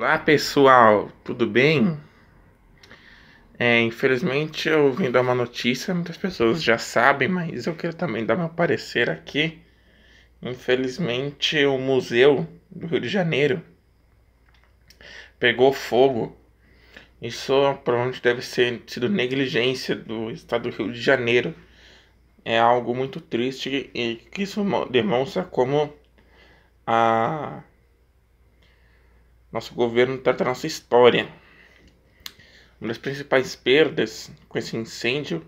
Olá pessoal, tudo bem? Hum. É, infelizmente eu vim dar uma notícia, muitas pessoas já sabem, mas eu quero também dar meu parecer aqui. Infelizmente o museu do Rio de Janeiro pegou fogo. Isso provavelmente deve ser sido negligência do estado do Rio de Janeiro. É algo muito triste e que isso demonstra como a nosso governo trata nossa história. Uma das principais perdas com esse incêndio,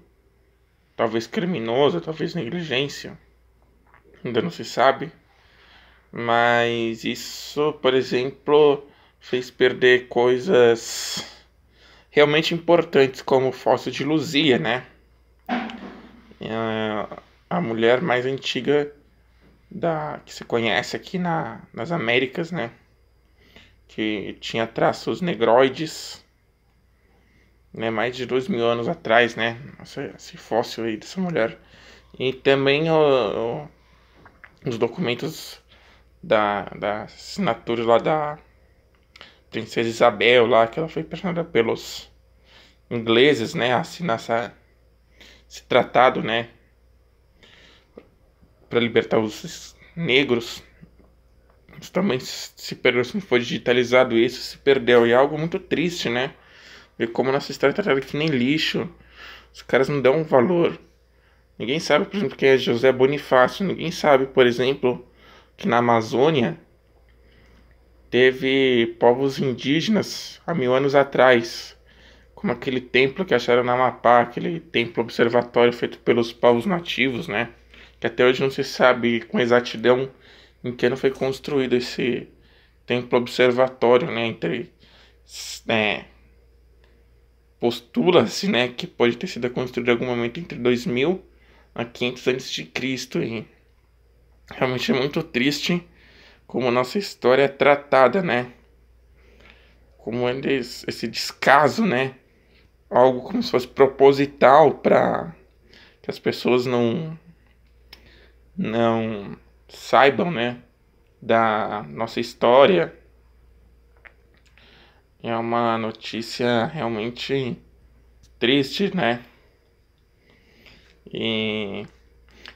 talvez criminoso, talvez negligência, ainda não se sabe, mas isso, por exemplo, fez perder coisas realmente importantes, como o fóssil de Luzia, né? É a mulher mais antiga da que se conhece aqui na, nas Américas, né? que tinha traços negroides, né, mais de dois mil anos atrás, né, esse fóssil aí dessa mulher. E também o, o, os documentos da, da assinatura lá da Princesa Isabel, lá, que ela foi personada pelos ingleses, né, assinar essa, esse tratado, né, para libertar os negros isso também se perdeu, se não foi digitalizado isso, se perdeu. E é algo muito triste, né? Ver como nossa história é tratada que nem lixo. Os caras não dão valor. Ninguém sabe, por exemplo, quem é José Bonifácio. Ninguém sabe, por exemplo, que na Amazônia teve povos indígenas há mil anos atrás. Como aquele templo que acharam na Amapá, aquele templo observatório feito pelos povos nativos, né? Que até hoje não se sabe com exatidão em que ano foi construído esse templo observatório, né, entre né, postula-se, né, que pode ter sido construído em algum momento entre 2000 a 500 antes de Cristo e realmente é muito triste como nossa história é tratada, né? Como eles, é esse descaso, né? Algo como se fosse proposital para que as pessoas não não saibam, né, da nossa história. É uma notícia realmente triste, né? E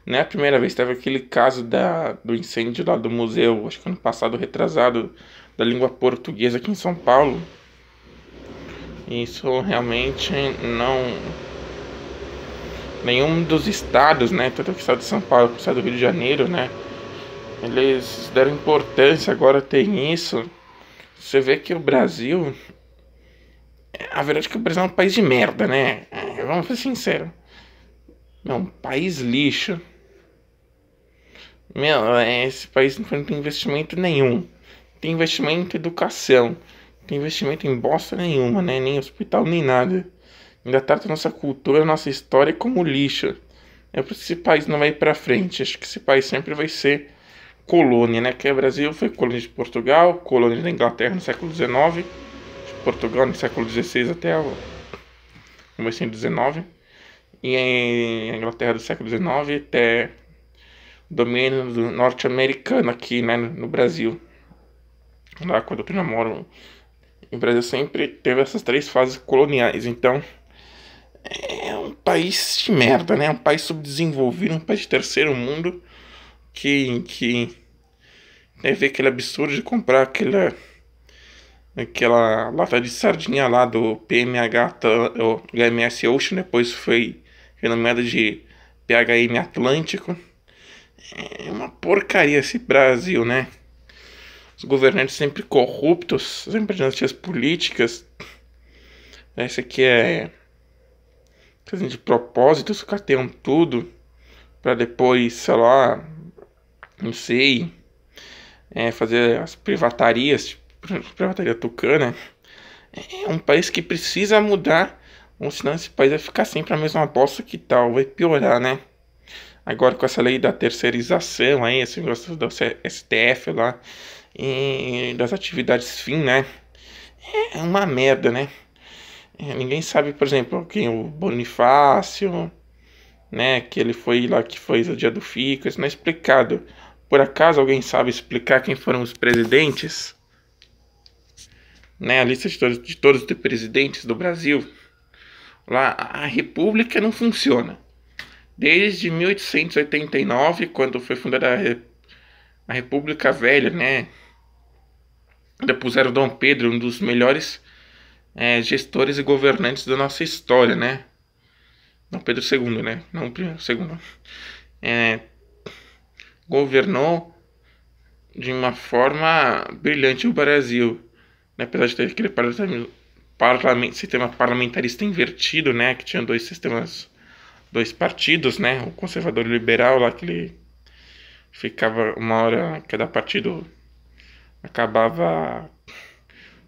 não é a primeira vez, teve aquele caso da, do incêndio lá do museu, acho que ano passado, retrasado, da língua portuguesa aqui em São Paulo. Isso realmente não. Nenhum dos estados, né? Tanto o estado de São Paulo, o estado do Rio de Janeiro, né? eles deram importância, agora tem isso. Você vê que o Brasil. A verdade é que o Brasil é um país de merda, né? É, vamos ser sinceros. É um país lixo. Meu, é, esse país não tem investimento nenhum. Tem investimento em educação. Tem investimento em bosta nenhuma, né? Nem hospital, nem nada. Ainda trata nossa cultura, nossa história como lixo. É por que esse país não vai ir pra frente. Acho que esse país sempre vai ser colônia, né? Que o é Brasil foi colônia de Portugal, colônia da Inglaterra no século XIX, de Portugal no século XVI até o começo do XIX, e a Inglaterra do século XIX até o domínio do norte-americano aqui, né? No Brasil. Lá quando eu namoro, o Brasil sempre teve essas três fases coloniais, então é um país de merda, né? Um país subdesenvolvido, um país de terceiro mundo que, que né, vê aquele absurdo de comprar aquela, aquela lata de sardinha lá do PMH, do tá, HMS Ocean, depois foi renomeada de PHM Atlântico. É uma porcaria esse Brasil, né? Os governantes sempre corruptos, sempre nas políticas. Essa aqui é de propósito, sucateam tudo para depois, sei lá, não sei, é, fazer as privatarias, tipo, privataria tucana, né? é, é um país que precisa mudar, ou senão esse país vai ficar sempre a mesma bosta que tal, vai piorar, né? Agora com essa lei da terceirização aí, esse negócio do STF lá, e das atividades fim, né? É, é uma merda, né? É, ninguém sabe, por exemplo, quem é o Bonifácio, né? Que ele foi lá que foi o dia do Fico, isso não é explicado. Por acaso alguém sabe explicar quem foram os presidentes? Né, a lista de todos, de todos os presidentes do Brasil. Lá, a República não funciona. Desde 1889, quando foi fundada a, a República Velha, né? Depuseram Dom Pedro, um dos melhores é, gestores e governantes da nossa história, né? Não Pedro II, né? Não, Pedro II É, governou de uma forma brilhante o Brasil, né? apesar de ter aquele parlamento, sistema parlamentarista invertido, né? Que tinha dois sistemas, dois partidos, né? O conservador e o liberal lá que ele ficava uma hora cada partido acabava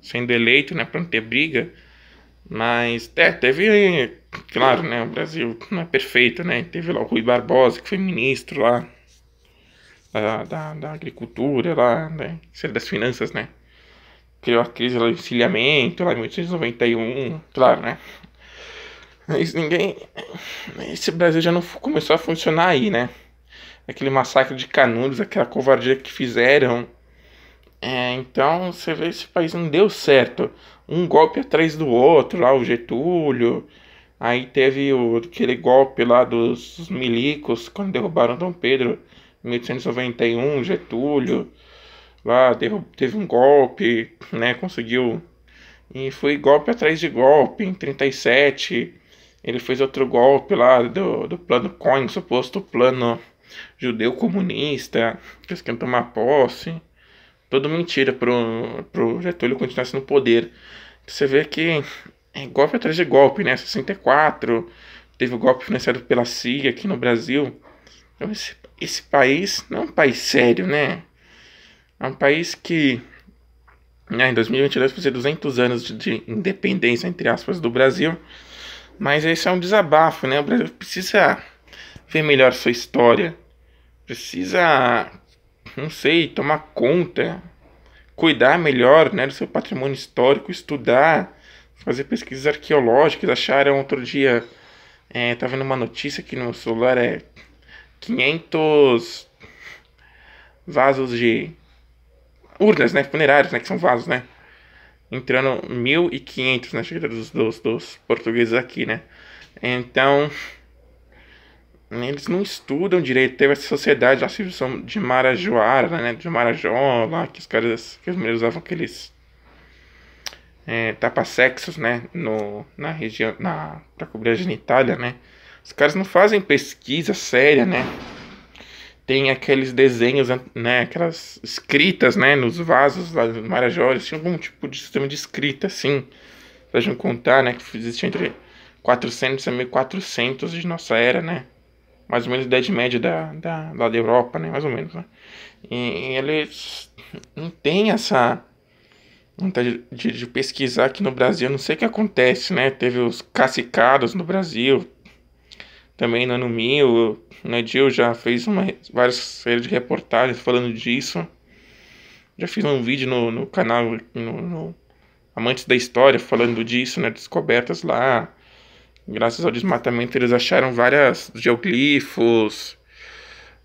sendo eleito, né? Para não ter briga mas é, teve, claro, né? O Brasil não é perfeito, né? Teve lá o Rui Barbosa, que foi ministro lá da, da, da agricultura, lá, né? Das finanças, né? Criou a crise do encilhamento, lá em 1891, claro, né? Mas ninguém. Esse Brasil já não começou a funcionar aí, né? Aquele massacre de Canudos, aquela covardia que fizeram é, então você vê esse país não deu certo. Um golpe atrás do outro, lá o Getúlio. Aí teve o, aquele golpe lá dos milicos quando derrubaram Dom Pedro em 1891, Getúlio. Lá teve um golpe, né? Conseguiu. E foi golpe atrás de golpe. Em 37 ele fez outro golpe lá do, do plano Coin, suposto plano judeu comunista, que eles querem tomar posse toda mentira pro, pro Getúlio continuar sendo poder. Você vê que é golpe atrás de golpe, né? 64, teve o golpe financiado pela CIA aqui no Brasil. Então esse, esse país não é um país sério, né? É um país que né, em 2022 fazer 200 anos de, de, independência, entre aspas, do Brasil. Mas esse é um desabafo, né? O Brasil precisa ver melhor sua história, precisa não sei, tomar conta, cuidar melhor né, do seu patrimônio histórico, estudar, fazer pesquisas arqueológicas. Acharam outro dia, é, tá vendo uma notícia que no celular é 500 vasos de urnas, né, funerários, né, que são vasos, né, entrando 1.500 na né, chegada dos, dos, dos portugueses aqui, né. Então, eles não estudam direito. Teve essa sociedade lá de Marajoara, né? De Marajó, lá que os caras, que as mulheres usavam aqueles é, tapa-sexos, né? No, na região, na, pra cobrir a genitália, né? Os caras não fazem pesquisa séria, né? Tem aqueles desenhos, né? Aquelas escritas, né? Nos vasos lá do Marajó, eles tinham algum tipo de sistema de escrita, assim. Pra gente contar, né? Que existia entre 400 a 1400 de nossa era, né? mais ou menos a Idade Média da, da, da Europa, né? Mais ou menos, né? E, eles não têm essa vontade de, de, pesquisar aqui no Brasil. Não sei o que acontece, né? Teve os cacicados no Brasil. Também no ano 1000. O Nadil já fez uma, várias séries de reportagens falando disso. Já fiz um vídeo no, no canal no, no Amantes da História falando disso, né? Descobertas lá Graças ao desmatamento, eles acharam várias geoglifos.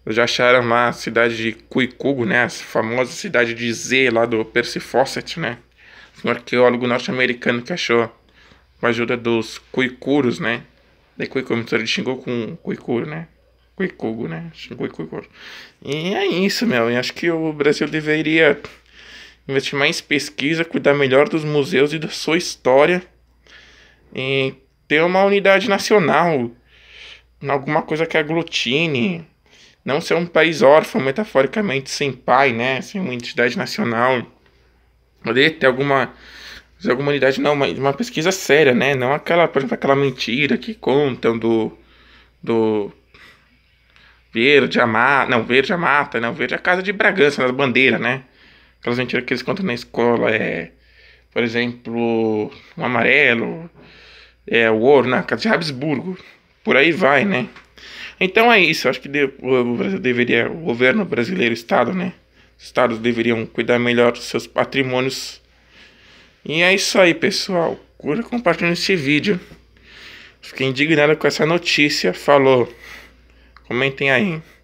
Já acharam lá a cidade de Cuicugo, né? A famosa cidade de Z lá do Percy Fawcett, né? Um arqueólogo norte-americano que achou com a ajuda dos Cuicuros, né? Daí Cuicuro, mistura xingou com Cuicuro, né? Cuicugo, né? Xingou Cuicuro. E é isso, meu. Eu acho que o Brasil deveria investir mais em pesquisa, cuidar melhor dos museus e da sua história. E ter uma unidade nacional, alguma coisa que aglutine, não ser um país órfão, metaforicamente sem pai, né? Sem uma entidade nacional. Poderia ter alguma alguma unidade, não, uma, uma pesquisa séria, né? Não aquela, por exemplo, aquela mentira que contam do do verde a mata, não, verde a mata, não, verde a casa de Bragança, nas bandeiras, né? Aquelas mentiras que eles contam na escola, é, por exemplo, um amarelo, é, o ouro na né? casa de Habsburgo. Por aí vai, né? Então é isso. Acho que de, o Brasil deveria, o governo brasileiro, o Estado, né? Os Estados deveriam cuidar melhor dos seus patrimônios. E é isso aí, pessoal. Curta, compartilhe esse vídeo. Fiquei indignado com essa notícia. Falou. Comentem aí.